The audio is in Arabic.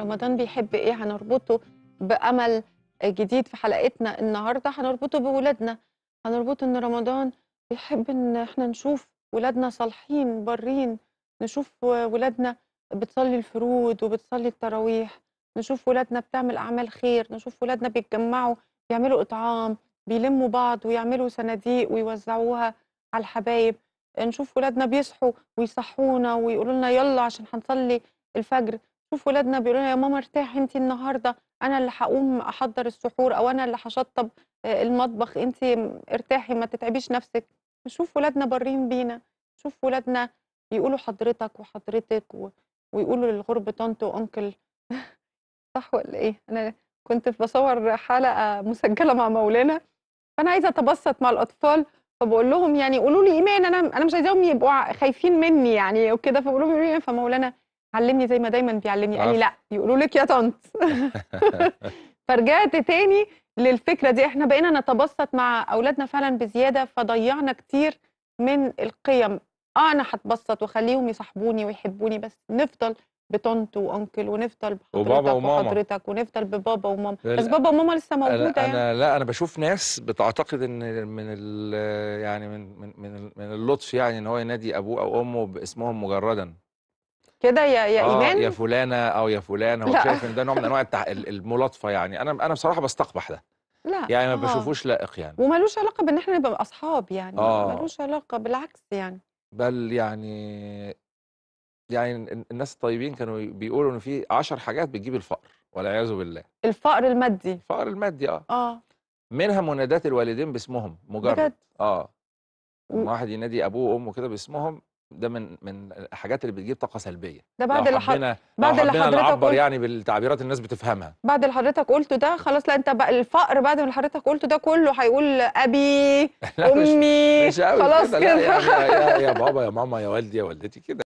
رمضان بيحب ايه هنربطه بامل جديد في حلقتنا النهارده هنربطه بولادنا هنربطه ان رمضان بيحب ان احنا نشوف ولادنا صالحين بارين نشوف ولادنا بتصلي الفروض وبتصلي التراويح نشوف ولادنا بتعمل اعمال خير نشوف ولادنا بيتجمعوا بيعملوا اطعام بيلموا بعض ويعملوا صناديق ويوزعوها على الحبايب نشوف ولادنا بيصحوا ويصحونا ويقولوا لنا يلا عشان هنصلي الفجر شوف ولادنا بيقولوا لنا يا ماما ارتاحي انت النهارده انا اللي هقوم احضر السحور او انا اللي هشطب آه، المطبخ انت ارتاحي ما تتعبيش نفسك نشوف ولادنا بارين بينا نشوف ولادنا يقولوا حضرتك وحضرتك و... ويقولوا للغرب طنط وانكل صح ولا ايه انا كنت بصور حلقه مسجله مع مولانا فانا عايزه اتبسط مع الاطفال فبقول لهم يعني قولوا لي ايمان انا انا مش عايزاهم يبقوا خايفين مني يعني وكده فبقول لهم ايمان فمولانا علمني زي ما دايما بيعلمني قال لي لا يقولوا لك يا طنط فرجعت تاني للفكره دي احنا بقينا نتبسط مع اولادنا فعلا بزياده فضيعنا كتير من القيم اه انا هتبسط واخليهم يصاحبوني ويحبوني بس نفضل بطنط وانكل ونفضل بحضرتك وبابا وماما. وحضرتك ونفضل ببابا وماما بس بابا وماما لسه موجوده يعني. أنا يعني لا انا بشوف ناس بتعتقد ان من يعني من من, من اللطف يعني ان هو ينادي ابوه او امه باسمهم مجردا كده يا يا آه ايمان يا فلانه او يا فلان هو شايف ان ده نوع من انواع الملاطفه يعني انا انا بصراحه بستقبح ده لا يعني ما آه. بشوفوش لائق يعني وملوش علاقه بان احنا نبقى اصحاب يعني آه. ملوش علاقه بالعكس يعني بل يعني يعني الناس الطيبين كانوا بيقولوا ان في 10 حاجات بتجيب الفقر والعياذ بالله الفقر المادي الفقر المادي اه اه منها منادات الوالدين باسمهم مجرد بجد. اه واحد ينادي ابوه وامه كده باسمهم ده من من الحاجات اللي بتجيب طاقه سلبيه ده بعد اللي حضرتك بعد اللي حضرتك نعبر يعني بالتعبيرات الناس بتفهمها بعد اللي حضرتك قلته ده خلاص لا انت بقى الفقر بعد اللي حضرتك قلته ده كله هيقول ابي امي مش مش خلاص كده يعني يا, يا بابا يا ماما يا والدي يا والدتي كده